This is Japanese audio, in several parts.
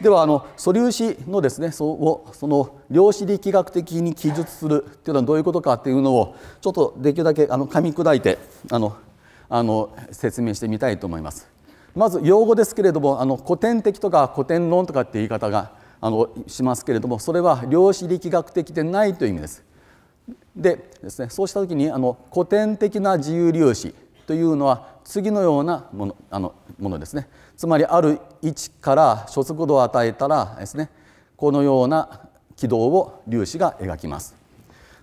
ではあの素粒子のですねそをその量子力学的に記述するっていうのはどういうことかっていうのをちょっとできるだけあの噛み砕いてあのあの説明してみたいと思います。まず用語ですけれどもあの古典的とか古典論とかって言い方があのしますけれどもそれは量子力学的でないという意味です。でですねそうした時にあの古典的な自由粒子というのは次のようなものあのものですねつまりある位置から初速度を与えたらですねこのような軌道を粒子が描きます。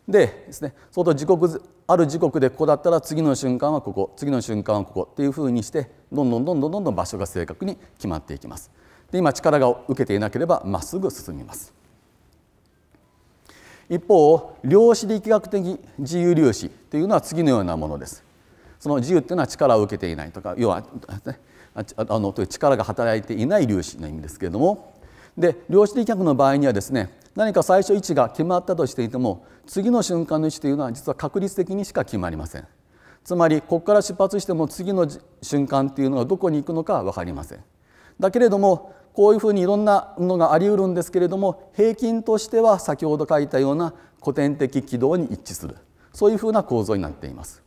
でですね相当時刻ある時刻でここだったら次の瞬間はここ次の瞬間はここっていうふうにしてどんどんどんどんどんどん場所が正確に決まっていきます。で今力が受けていなければまっすぐ進みます。一方量子力学的自由粒子というのは次のようなものです。その自由っていうのは力を受けていないとか要は、あのという力が働いていない粒子の意味ですけれどもで量子力学の場合にはですね何か最初位置が決まったとしていても次の瞬間の位置というのは実は確率的にしか決まりませんつまりここから出発しても次の瞬間っていうのがどこに行くのか分かりませんだけれどもこういうふうにいろんなのがありうるんですけれども平均としては先ほど書いたような古典的軌道に一致するそういうふうな構造になっています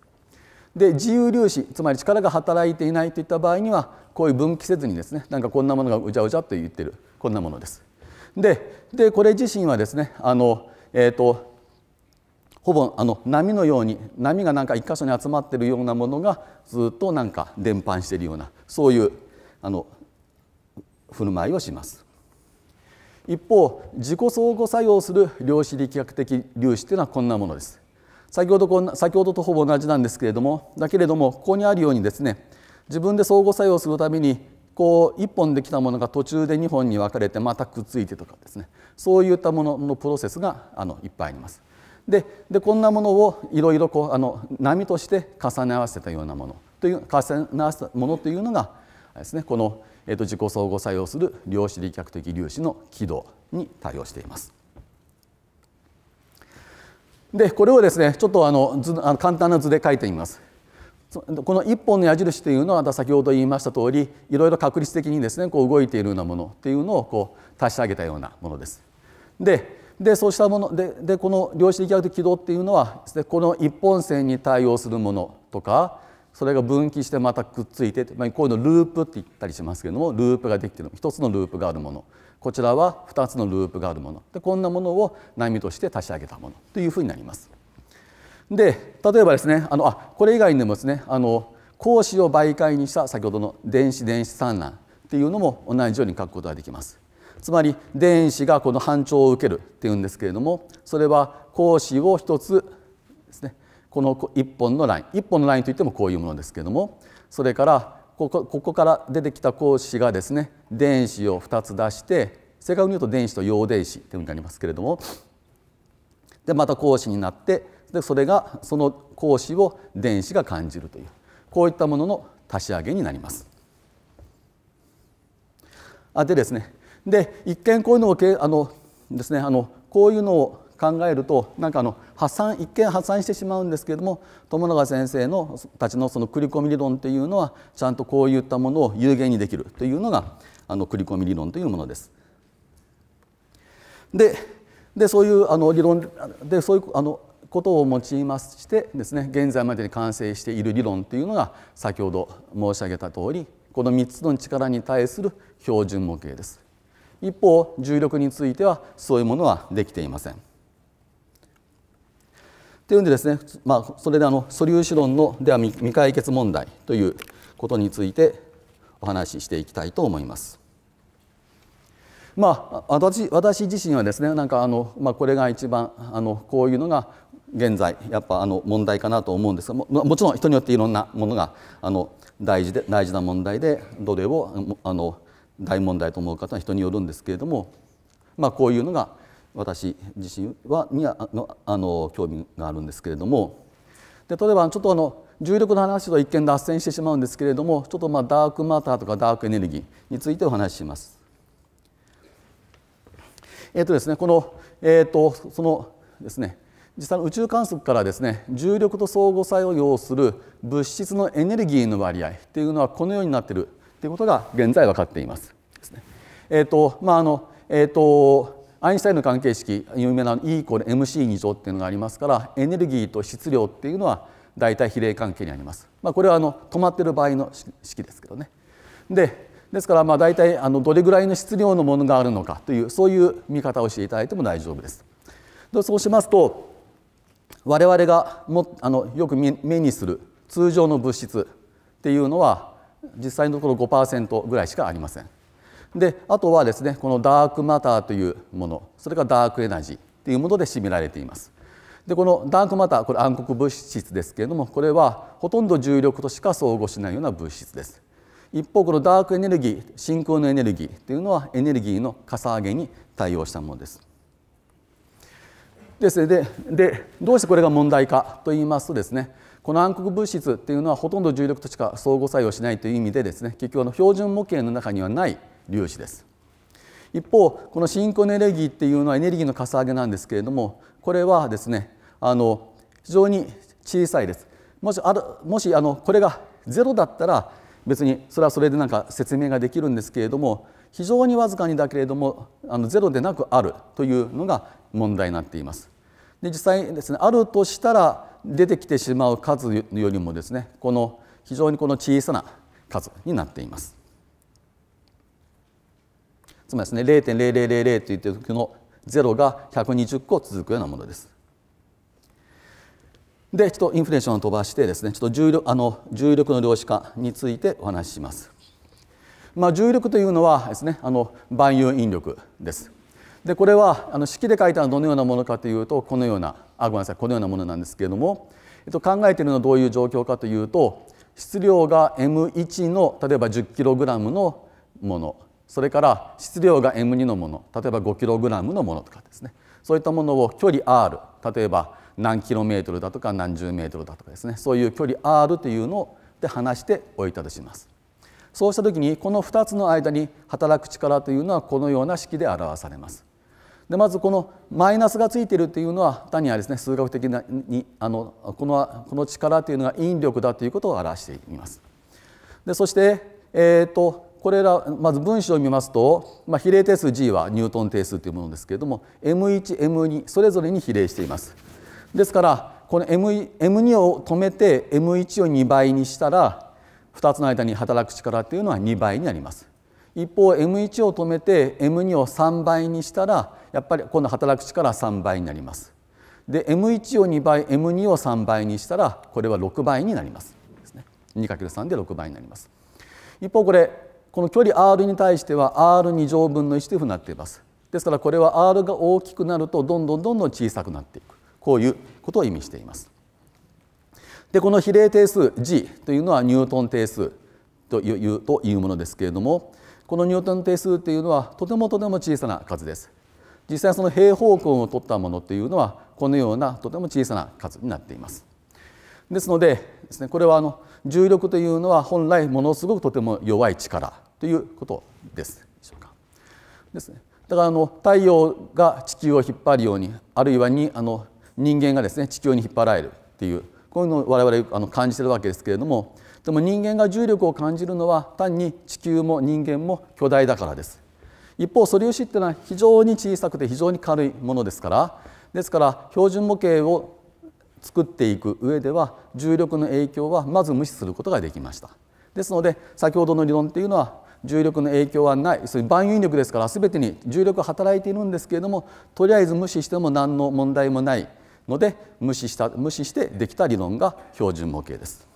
で自由粒子つまり力が働いていないといった場合にはこういう分岐せずにですねなんかこんなものがうじゃうじゃと言ってるこんなものです。ででこれ自身はですねあの、えーと、ほぼあの波のように波がなんか一箇所に集まってるようなものがずっとなんか伝播しているようなそういうあの振る舞いをします。一方自己相互作用する量子力学的粒子というのはこんなものです。先ほど先ほどとほぼ同じなんですけれどもだけれどもここにあるようにですね自分で相互作用するためにこう1本できたものが途中で2本に分かれてまたくっついてとかですねそういったもののプロセスがあのいっぱいあります。ででこんなものをいろいろこうあの波として重ね合わせたようなものという重ね合わせたものというのがですねこの、えー、と自己相互作用する量子力学的粒子の軌道に対応しています。でこれをですねちょっとあの図あの簡単な図で書いてみます。この1本の矢印というのは先ほど言いました通りいろいろ確率的にですねこう動いているようなものっていうのをこう足し上げたようなものです。ででそうしたものででこの量子力学的軌道っていうのはで、ね、この1本線に対応するものとかそれが分岐してまたくっついて、まあ、こういうのループって言ったりしますけどもループができている一つのループがあるものこちらは2つのループがあるものでこんなものを悩みとして足し上げたものというふうになります。で例えばですねあのあこれ以外にもですねあの光子を媒介にした先ほどの電子電子産卵っていうのも同じように書くことができます。つまり電子がこの反調を受けるっていうんですけれどもそれは光子を1つですねこの1本のライン1本のラインといってもこういうものですけれどもそれからここここから出てきた光子がですね電子を2つ出して正確に言うと電子と陽電子というふうになりますけれどもでまた光子になってでそれがその光子を電子が感じるというこういったものの足し上げになります。あでですねで一見こういうのをけあのですねあのこういうのを考えるとなんかあの破産一見破産してしまうんですけれども友永先生のたちのその繰り込み理論っていうのはちゃんとこういったものを有限にできるというのがあの繰り込み理論というものです。ででそういうあの理論でそういうあのことを用いましてですね現在までに完成している理論というのが先ほど申し上げたとおりこの3つの力に対する標準模型です。一方重力についてはそういうものはできていません。というんでですね、まあ、それであの素粒子論のでは未解決問題ということについてお話ししていきたいと思います。まあ、私私自身はですねなんかあの、まあ、これが一番あのこういうのが現在やっぱあの問題かなと思うんですがももちろん人によっていろんなものがあの大事で大事な問題でどれをあの大問題と思う方は人によるんですけれども、まあ、こういうのが私自身はにあのあの興味があるんですけれどもで例えばちょっとあの重力の話と一見脱線してしまうんですけれどもちょっとまあダークマターとかダークエネルギーについてお話しします。えっ、ー、とですねこのえっ、ー、とそのですね実際の宇宙観測からですね重力と相互作用をする物質のエネルギーの割合っていうのはこのようになっているということが現在分かっています。ですね、えっ、ー、とまああのえっ、とアインシュタインの関係式有名な E イコール MC2 乗っていうのがありますからエネルギーと質量っていうのは大体比例関係にあります。まあ、これはあの止まってる場合の式ですけどね。でですからまあ大体あのどれぐらいの質量のものがあるのかというそういう見方をしていただいても大丈夫です。でそうしますと我々がもあのよく目にする通常の物質っていうのは実際のところ5%ぐらいしかありません。であとはですねこのダークマターというものそれがダークエナジーというもので占められていますでこのダークマターこれ暗黒物質ですけれどもこれはほとんど重力としか相互しないような物質です一方このダークエネルギー真空のエネルギーというのはエネルギーのかさ上げに対応したものですですででどうしてこれが問題かと言いますとですねこの暗黒物質っていうのはほとんど重力としか相互作用しないという意味でですね結局の標準模型の中にはない粒子です一方この新興エネルギーっていうのはエネルギーのかさ上げなんですけれどもこれはですねあの非常に小さいですもしあるもしあのこれがゼロだったら別にそれはそれでなんか説明ができるんですけれども非常にわずかにだけれどもあのゼロでなくあるというのが問題になっています。で実際ですねあるとしたら出てきてしまう数よりもですねこの非常にこの小さな数になっています。つまりですね0.0000といった時の0が120個続くようなものです。でちょっとインフレーションを飛ばしてですねちょっと重力あの重力の量子化についてお話しします。まあ、重力というのはですねあの万有引力です。でこれはあの式で書いたのはどのようなものかというとこのようなあごめんなさいこのようなものなんですけれども、えっと、考えているのはどういう状況かというと質量が m1 の例えば 10kg のものそれから質量が M2 のもの例えば 5kg のものとかですねそういったものを距離 R 例えば何 km だとか何十メートルだとかですねそういう距離 R というので話しておいたとします。そうしたときにこの2つの間に働く力というのはこのような式で表されます。でまずこのマイナスがついているというのは単にはですね数学的にあのこのこの力というのが引力だということを表しています。でそして、えーとこれらまず分子を見ますと、まあ、比例定数 G はニュートン定数というものですけれども M1M2 それぞれに比例しています。ですからこの M2 を止めて M1 を2倍にしたら2つの間に働く力というのは2倍になります。一方 M1 を止めて M2 を3倍にしたらやっぱり今度働く力は3倍になります。で M1 を2倍 M2 を3倍にしたらこれは6倍になります。ですね、2×3 で6倍になります。一方これこの距離 r に対しては r 二乗分の1というふうになっていますですからこれは r が大きくなるとどんどんどんどん小さくなっていくこういうことを意味していますでこの比例定数 g というのはニュートン定数というというものですけれどもこのニュートン定数というのはとてもとても小さな数です実際その平方根を取ったものというのはこのようなとても小さな数になっていますですのでです、ね、これはあの重力というのは本来ものすごくとても弱い力ということですでしょうか。ですね。だからあの太陽が地球を引っ張るようにあるいはにあの人間がですね地球に引っ張られるっていうこういうのを我々あの感じてるわけですけれどもでも人間が重力を感じるのは単に地球も人間も巨大だからです。一方素粒子っていうのは非常に小さくて非常に軽いものですからですから標準模型を作っていく上では重力の影響はまず無視することができました。ですので先ほどの理論っていうのは重力の影響はないそれ万有引力ですから全てに重力が働いているんですけれどもとりあえず無視しても何の問題もないので無視した無視してできた理論が標準模型です。